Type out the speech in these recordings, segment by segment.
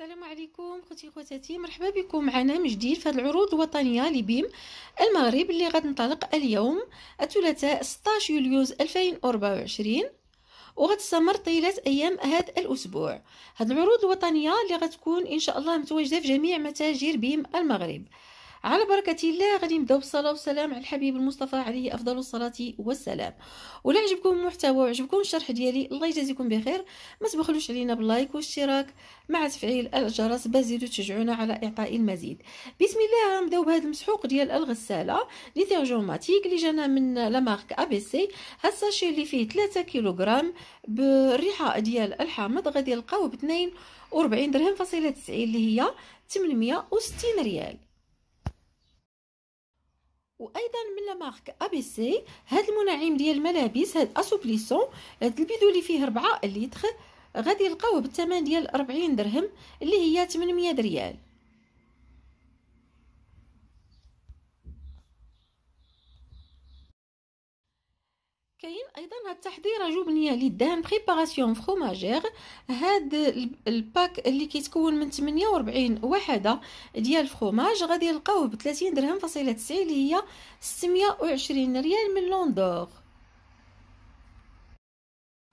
السلام عليكم خوتي خواتاتي مرحبا بكم معنا من جديد في العروض الوطنيه لبيم المغرب اللي غتنطلق اليوم الثلاثاء 16 يوليوز 2024 وغتستمر طيله ايام هذا الاسبوع هذه العروض الوطنيه اللي غتكون ان شاء الله متواجده في جميع متاجر بيم المغرب على بركة الله غادي نبداو بالصلاة والسلام على الحبيب المصطفى عليه أفضل الصلاة والسلام ولا عجبكم المحتوى وعجبكم الشرح ديالي الله يجازيكم بخير ما تبخلوش علينا باللايك والاشتراك مع تفعيل الجرس باش تزيدوا تشجعونا على إعطاء المزيد بسم الله غنبداو بهذا المسحوق ديال الغسالة ليتيرجوماتيك اللي جانا من لامارك أبي سي هاد الساشي اللي فيه 3 كيلوغرام بالريحة ديال الحامض غادي نلقاوه ب 42 درهم فاصلة 90 اللي هي 860 ريال وايضا من لامارك ا بي سي هذا المنعم ديال الملابس هذا اسوبليسون هذا البيدو اللي فيه 4 لتر غادي يلقاوه بالثمن ديال 40 درهم اللي هي 800 ريال كاين ايضا هاد التحضيره جبنيه اللي دان بريباراسيون فروماجير هاد الباك اللي كيتكون من 48 وحده ديال الفروماج غادي نلقاوه ب 30 درهم فاصله 9 اللي هي 620 ريال من لوندور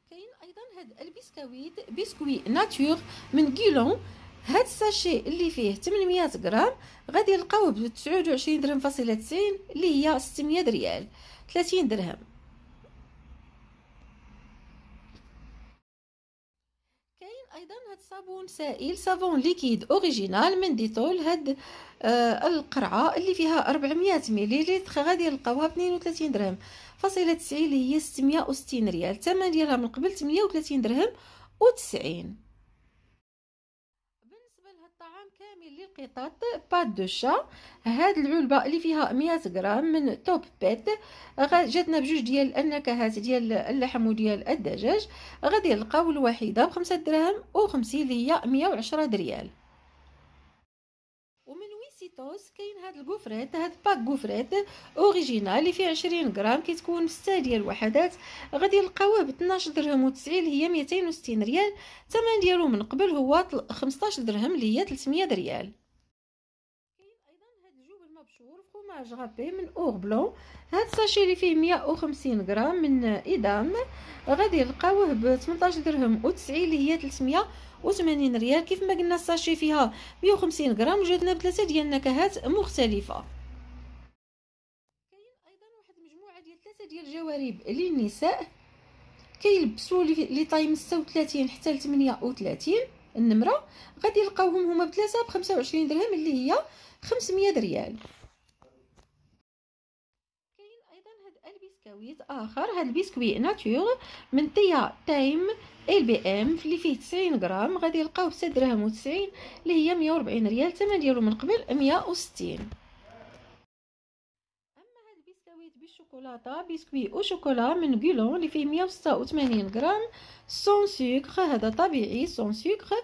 كاين ايضا هاد البسكويت بسكوي ناتور من غيلون هاد الساشي اللي فيه 800 غرام غادي نلقاوه ب 29 درهم فاصله 90 اللي هي 600 ريال 30 درهم ايضا هاد صابون سائل صابون ليكيد اوريجينال من ديتول هاد آه القرعه اللي فيها 400 مليلتر غادي نلقاوها ب 32 درهم فاصله التسعير هي 660 ريال الثمن ديالها من قبل 38 درهم و90 اللي القطط بات دو شا هاد العلبه اللي فيها 100 غرام من توب بيت جاتنا بجوج ديال النكهات ديال اللحم وديال الدجاج غادي نلقاو الوحيده 5 دراهم و50 اللي هي 110 دريال طوس كاين هاد الكوفريت هاد باك كوفريت اوريجينال اللي فيه 20 غرام كتكون في 6 ديال الوحدات غادي نلقاوه ب 12 درهم و90 اللي هي 260 ريال الثمن ديالو من قبل هو 15 درهم اللي هي 300 ريال كاين ايضا هاد الجبن مبشور قماش غابي من اوغ بلون هاد الساشي اللي فيه 150 غرام من ايدام غادي نلقاوه ب 18 درهم و90 اللي هي 300 وثمانين ريال كيف ما قلنا الساشي فيها مية وخمسين غرام وجاتنا بثلاثة ديال النكهات مختلفة كاين أيضا واحد المجموعة ديال ثلاثة ديال الجوارب للنساء كيلبسوا لي طايم ستة 36 حتى ل 38 النمره غادي يلقاوهم هما بثلاثه ب 25 درهم اللي هي 500 ريال كاين ايضا هاد البسكويت اخر هاد البسكويت ناتور من تيا تايم ال بي ام اللي فيه 90 غرام غادي نلقاوه ب 6 دراهم و90 اللي هي 140 ريال الثمن ديالو من قبل 160 اما هاد البسكويت بالشوكولاته بسكوي او شوكولا من غيلون اللي فيه 186 غرام سون سكر هذا طبيعي سون سكر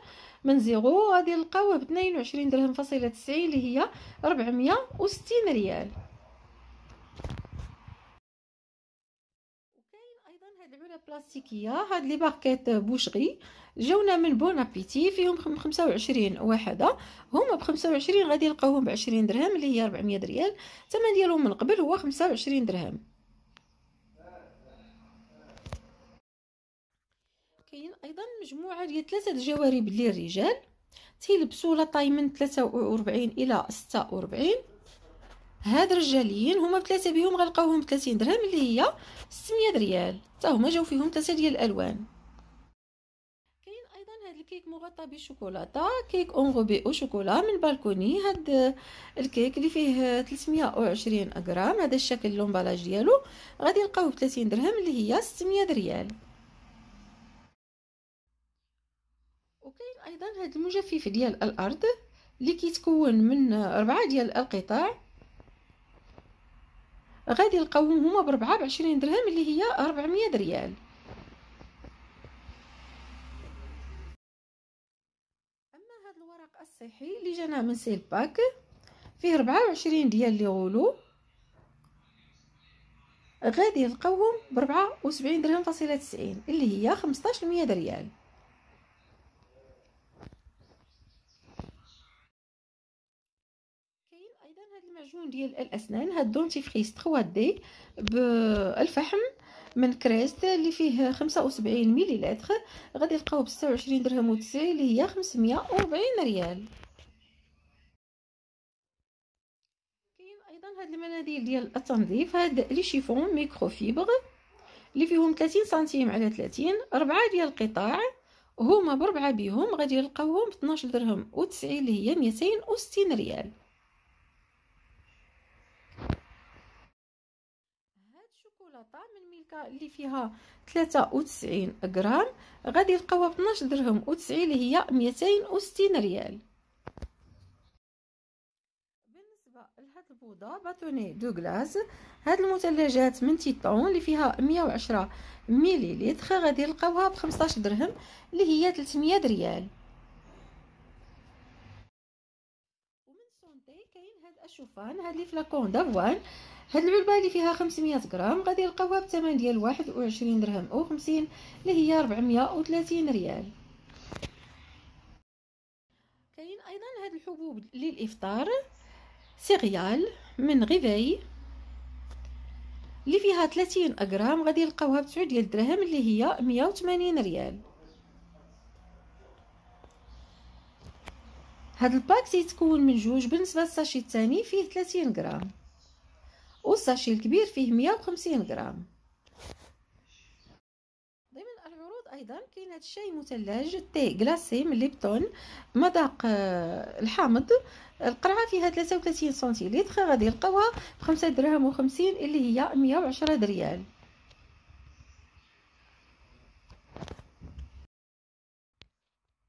من زيرو غادي يلقاوه ب 22 درهم فاصله 90 اللي هي 460 ريال ايضا هاد العلا بلاستيكيه هاد لي باركيت بوشغي جاونا من بون ابيتي فيهم 25 وحده هما ب 25 غادي نلقاوهم ب 20 درهم اللي هي 400 ريال الثمن ديالهم من قبل هو 25 درهم كاين ايضا مجموعه ديال ثلاثه الجوارب للرجال تيلبسوا لا طاي من 43 الى 46 هاد رجاليين هما بثلاثه بيهم غنلقاوهم 30 درهم اللي هي 600 ريال حتى هما جاوا فيهم ثلاثه ديال الالوان كاين ايضا هاد الكيك مغطى بالشوكولاته كيك اونغوبي او شوكولا من البالكوني هاد الكيك اللي فيه 320 غرام هذا الشكل لومبالاج ديالو غادي نلقاوه ب 30 درهم اللي هي 600 ريال وكاين ايضا هاد المجفف ديال الارض اللي كيتكون من اربعه ديال القطع غادي نلقاوهم هما بربعة بعشرين درهم اللي هي ربعمية ريال أما هذا الورق الصحي اللي جانا من سيل باك فيه ربعة وعشرين ديال اللي غولو غادي نلقاوهم بربعة وسبعين درهم فاصلة تسعين اللي هي خمسطاش مية ريال معجون ديال الاسنان هاد دونتيفريس 3 دي بالفحم من كريست اللي فيه 75 مليلتر غادي تلقاوه ب 26 درهم و90 اللي هي 540 ريال كاين ايضا هاد المناديل ديال التنظيف هاد لي شيفون ميكرو فيبر اللي فيهم 30 سنتيم على 30 اربعه ديال القطاع هما بربعه بيهم غادي نلقاوهم ب 12 درهم و90 اللي هي 260 ريال القطان من ملكه اللي فيها 93 غرام غادي يلقاوها ب 12 درهم و90 اللي هي 260 ريال بالنسبه لهاد البوضه باتوني دو غلاس هاد المثلجات من تيتون اللي فيها 110 ملل غادي يلقاوها ب 15 درهم اللي هي 300 ريال السونتي كاين هاد الشوفان هاد لي فلاكون دافوان هاد العلبه اللي فيها 500 غرام غادي يلقاوها بثمن ديال 21 درهم او 50 اللي هي 430 ريال كاين ايضا هاد الحبوب للافطار سيريال من غيفاي اللي فيها 30 غرام غادي يلقاوها ب 9 ديال الدرهم اللي هي 180 ريال هاد الباك تيتكون من جوج بالنسبه للساشي الثاني فيه 30 غرام والساشي الكبير فيه 150 غرام ضمن العروض ايضا كاين هذا الشاي مثلج تي غلاسي من ليبتون مذاق آه، الحامض القرعه فيها 33 سنتيلتر غادي يلقاوها ب 5 دراهم و50 اللي هي 110 دريال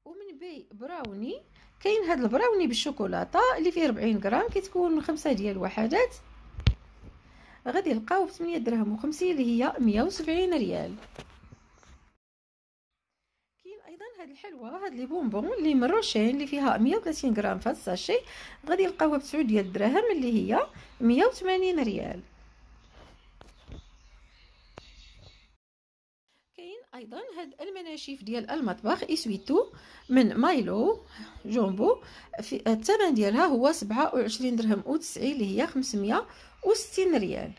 ومن بي براوني كاين هاد البراوني بالشوكولاته اللي فيه 40 غرام كتكون من خمسه ديال الوحدات غادي نلقاو ب 8 درهم و50 اللي هي 170 ريال كاين ايضا هاد الحلوه هاد لي بونبون لي من روشين اللي فيها 130 غرام فهاد الساشي غادي نلقاوها ب 9 ديال الدراهم اللي هي 180 ريال ايضا هاد المناشف ديال المطبخ اسويتو من مايلو جومبو في الثمن ديالها هو 27 درهم و90 اللي هي 560 ريال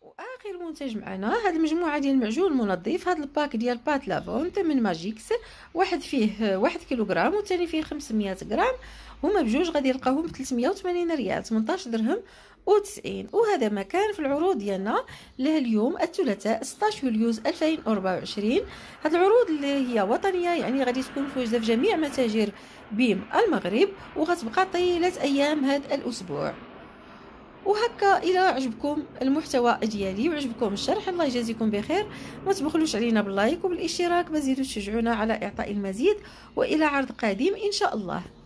واخر منتج معنا هاد المجموعه ديال المعجون المنظف هاد الباك ديال بات لافونت من ماجيكس واحد فيه واحد كيلوغرام والثاني فيه 500 غرام هما بجوج غادي يلقاوهم 380 ريال 18 درهم و90 وهذا ما كان في العروض ديالنا لليوم الثلاثاء 16 يوليوز 2024 هذه العروض اللي هي وطنيه يعني غادي تكون موجوده في جميع متاجر بيم المغرب وغتبقى طيله ايام هذا الاسبوع وهكا الى عجبكم المحتوى ديالي وعجبكم الشرح الله يجازيكم بخير ما تبخلوش علينا باللايك وبالاشتراك ما تشجعونا على اعطاء المزيد والى عرض قادم ان شاء الله